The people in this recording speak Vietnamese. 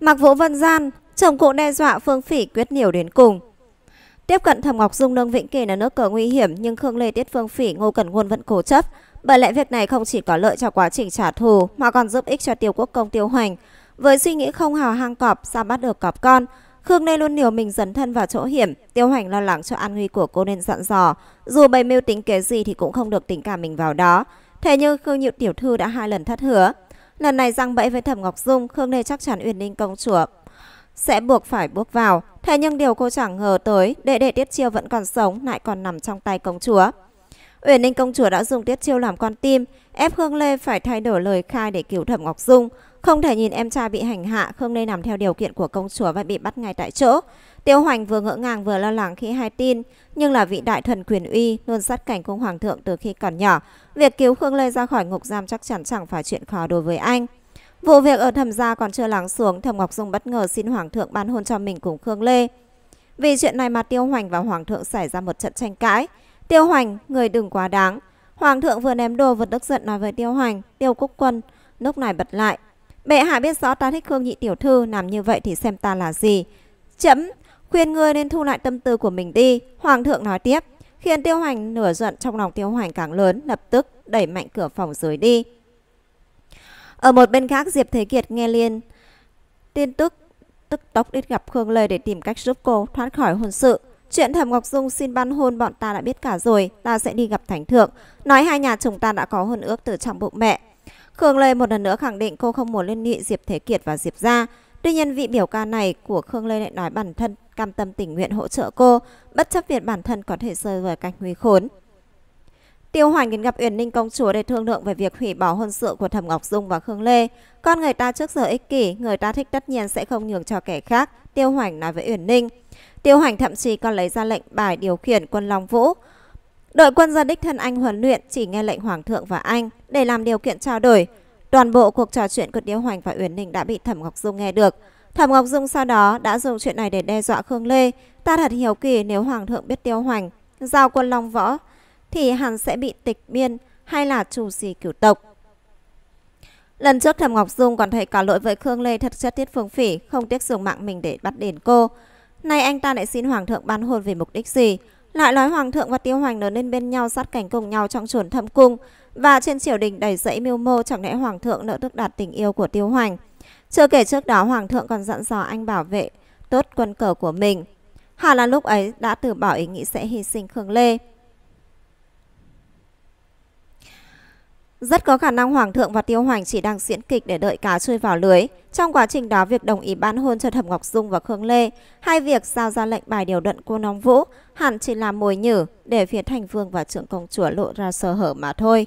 Mặc Vũ Vân Gian, chồng cụ đe dọa Phương Phỉ quyết nhiều đến cùng. Tiếp cận Thẩm Ngọc Dung nâng Vĩnh Kỳ là nước cờ nguy hiểm nhưng Khương Lê Tiết Phương Phỉ Ngô Cẩn Nguồn vẫn cố chấp. Bởi lẽ việc này không chỉ có lợi cho quá trình trả thù mà còn giúp ích cho tiêu quốc công tiêu hoành. Với suy nghĩ không hào hang cọp sao bắt được cọp con, Khương Lê luôn liều mình dấn thân vào chỗ hiểm. Tiêu hoành lo lắng cho an nguy của cô nên dặn dò. Dù bày mưu tính kế gì thì cũng không được tính cả mình vào đó. Thế nhưng Khương Nhịu Tiểu Thư đã hai lần thất hứa. Lần này răng bẫy với Thẩm Ngọc Dung, Khương Lê chắc chắn Uyển Ninh công chúa sẽ buộc phải bước vào. Thế nhưng điều cô chẳng ngờ tới, đệ đệ Tiết Chiêu vẫn còn sống, lại còn nằm trong tay công chúa. Uyển Ninh công chúa đã dùng Tiết Chiêu làm con tim, ép Khương Lê phải thay đổi lời khai để cứu Thẩm Ngọc Dung. Không thể nhìn em trai bị hành hạ, Khương Lê nằm theo điều kiện của công chúa và bị bắt ngay tại chỗ. Tiêu Hoành vừa ngỡ ngàng vừa lo lắng khi hai tin, nhưng là vị đại thần quyền uy, luôn sát cảnh cung hoàng thượng từ khi còn nhỏ. Việc cứu Khương Lê ra khỏi ngục giam chắc chắn chẳng phải chuyện khó đối với anh. Vụ việc ở thầm gia còn chưa lắng xuống, thầm Ngọc Dung bất ngờ xin hoàng thượng ban hôn cho mình cùng Khương Lê. Vì chuyện này mà Tiêu Hoành và hoàng thượng xảy ra một trận tranh cãi. Tiêu Hoành, người đừng quá đáng. Hoàng thượng vừa ném đồ vừa tức giận nói với Tiêu Hoành, Tiêu Cúc Quân, lúc này bật lại. Bệ hạ biết rõ ta thích Khương nhị tiểu thư làm như vậy thì xem ta là gì. Chấm, khuyên ngươi nên thu lại tâm tư của mình đi. Hoàng thượng nói tiếp, khiến tiêu hoành nửa giận trong lòng tiêu hoành càng lớn, lập tức đẩy mạnh cửa phòng dưới đi. Ở một bên khác, Diệp Thế Kiệt nghe liên tin tức tức tốc đi gặp Khương Lê để tìm cách giúp cô thoát khỏi hôn sự. Chuyện Thẩm Ngọc Dung xin ban hôn bọn ta đã biết cả rồi, ta sẽ đi gặp Thánh Thượng. Nói hai nhà chúng ta đã có hôn ước từ trong bụng mẹ, Khương Lê một lần nữa khẳng định cô không muốn liên hệ Diệp Thế Kiệt và Diệp Gia. Tuy nhiên vị biểu ca này của Khương Lê lại nói bản thân cam tâm tình nguyện hỗ trợ cô, bất chấp việc bản thân có thể rơi vào cảnh nguy khốn. Tiêu Hoành đến gặp Uyển Ninh công chúa để thương lượng về việc hủy bỏ hôn sự của Thẩm Ngọc Dung và Khương Lê. Con người ta trước giờ ích kỷ, người ta thích tất nhiên sẽ không nhường cho kẻ khác, Tiêu Hoành nói với Uyển Ninh. Tiêu Hoành thậm chí còn lấy ra lệnh bài điều khiển quân Long Vũ. Đội quân gia đích thân anh huấn luyện chỉ nghe lệnh Hoàng thượng và anh để làm điều kiện trao đổi. Toàn bộ cuộc trò chuyện của Điêu Hoành và Uyển Ninh đã bị Thẩm Ngọc Dung nghe được. Thẩm Ngọc Dung sau đó đã dùng chuyện này để đe dọa Khương Lê. Ta thật hiểu kỳ nếu Hoàng thượng biết Tiêu Hoành, giao quân Long Võ, thì hắn sẽ bị tịch biên hay là trù xì cửu tộc. Lần trước Thẩm Ngọc Dung còn thấy có lỗi với Khương Lê thật chất tiết phương phỉ, không tiếc dùng mạng mình để bắt đền cô. Nay anh ta lại xin Hoàng thượng ban hôn vì mục đích gì? Lại nói hoàng thượng và tiêu hoành nở lên bên nhau sát cảnh cùng nhau trong chuẩn thâm cung và trên triều đình đầy dẫy mưu mô chẳng lẽ hoàng thượng nỡ đức đạt tình yêu của tiêu hoành. Chưa kể trước đó hoàng thượng còn dặn dò anh bảo vệ tốt quân cờ của mình. Hà là lúc ấy đã từ bỏ ý nghĩ sẽ hy sinh Khương Lê. Rất có khả năng Hoàng thượng và Tiêu Hoành chỉ đang diễn kịch để đợi cá chui vào lưới. Trong quá trình đó, việc đồng ý ban hôn cho Thẩm Ngọc Dung và Khương Lê, hay việc giao ra lệnh bài điều động cô Nóng Vũ, hẳn chỉ là mồi nhử để phía Thành Vương và trưởng công chúa lộ ra sơ hở mà thôi.